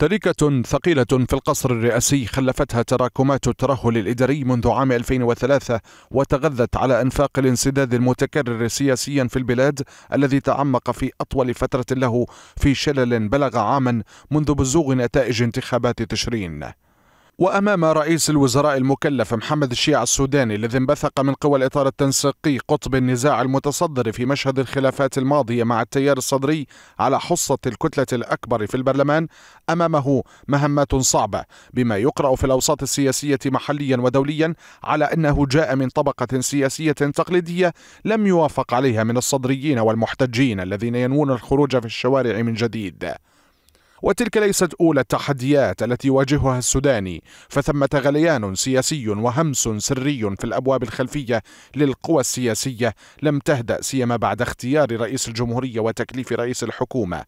تركة ثقيلة في القصر الرئاسي خلفتها تراكمات الترهل الإداري منذ عام 2003 وتغذت على أنفاق الانسداد المتكرر سياسيا في البلاد الذي تعمق في أطول فترة له في شلل بلغ عاما منذ بزوغ نتائج انتخابات تشرين وأمام رئيس الوزراء المكلف محمد الشيع السوداني الذي انبثق من قوى الإطار التنسيقي قطب النزاع المتصدر في مشهد الخلافات الماضية مع التيار الصدري على حصة الكتلة الأكبر في البرلمان أمامه مهمات صعبة بما يقرأ في الأوساط السياسية محليا ودوليا على أنه جاء من طبقة سياسية تقليدية لم يوافق عليها من الصدريين والمحتجين الذين ينوون الخروج في الشوارع من جديد وتلك ليست أولى التحديات التي يواجهها السوداني فثمة غليان سياسي وهمس سري في الأبواب الخلفية للقوى السياسية لم تهدأ سيما بعد اختيار رئيس الجمهورية وتكليف رئيس الحكومة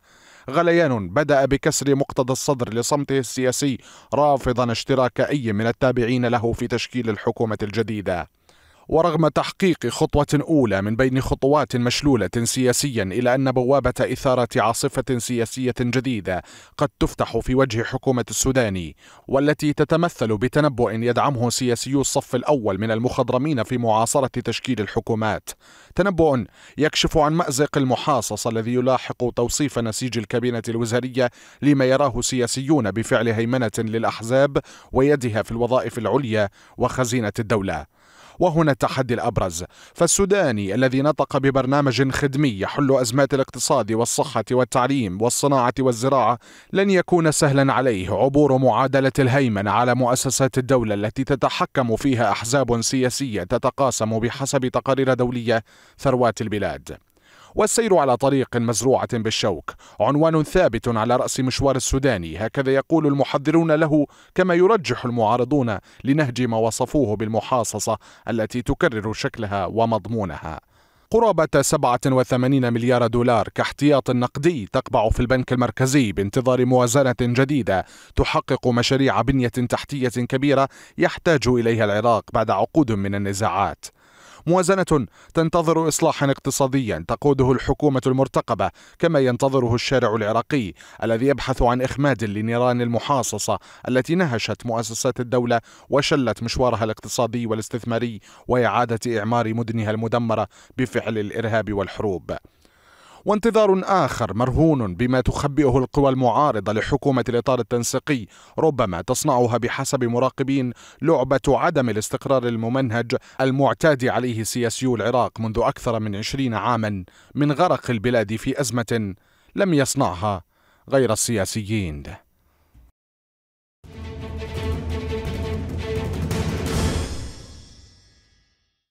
غليان بدأ بكسر مقتضى الصدر لصمته السياسي رافضا اشتراك أي من التابعين له في تشكيل الحكومة الجديدة ورغم تحقيق خطوة أولى من بين خطوات مشلولة سياسيا إلى أن بوابة إثارة عاصفة سياسية جديدة قد تفتح في وجه حكومة السوداني والتي تتمثل بتنبؤ يدعمه سياسيو الصف الأول من المخضرمين في معاصرة تشكيل الحكومات تنبؤ يكشف عن مأزق المحاصص الذي يلاحق توصيف نسيج الكابينة الوزارية لما يراه سياسيون بفعل هيمنة للأحزاب ويدها في الوظائف العليا وخزينة الدولة وهنا التحدي الأبرز فالسوداني الذي نطق ببرنامج خدمي يحل أزمات الاقتصاد والصحة والتعليم والصناعة والزراعة لن يكون سهلا عليه عبور معادلة الهيمنة على مؤسسات الدولة التي تتحكم فيها أحزاب سياسية تتقاسم بحسب تقارير دولية ثروات البلاد والسير على طريق مزروعة بالشوك عنوان ثابت على رأس مشوار السوداني هكذا يقول المحذرون له كما يرجح المعارضون لنهج ما وصفوه بالمحاصصة التي تكرر شكلها ومضمونها قرابة 87 مليار دولار كاحتياط نقدي تقبع في البنك المركزي بانتظار موازنة جديدة تحقق مشاريع بنية تحتية كبيرة يحتاج إليها العراق بعد عقود من النزاعات موازنة تنتظر إصلاحا اقتصاديا تقوده الحكومة المرتقبة كما ينتظره الشارع العراقي الذي يبحث عن إخماد لنيران المحاصصة التي نهشت مؤسسات الدولة وشلت مشوارها الاقتصادي والاستثماري وإعادة إعمار مدنها المدمرة بفعل الإرهاب والحروب وانتظار آخر مرهون بما تخبئه القوى المعارضة لحكومة الإطار التنسيقي ربما تصنعها بحسب مراقبين لعبة عدم الاستقرار الممنهج المعتاد عليه سياسيو العراق منذ أكثر من عشرين عاما من غرق البلاد في أزمة لم يصنعها غير السياسيين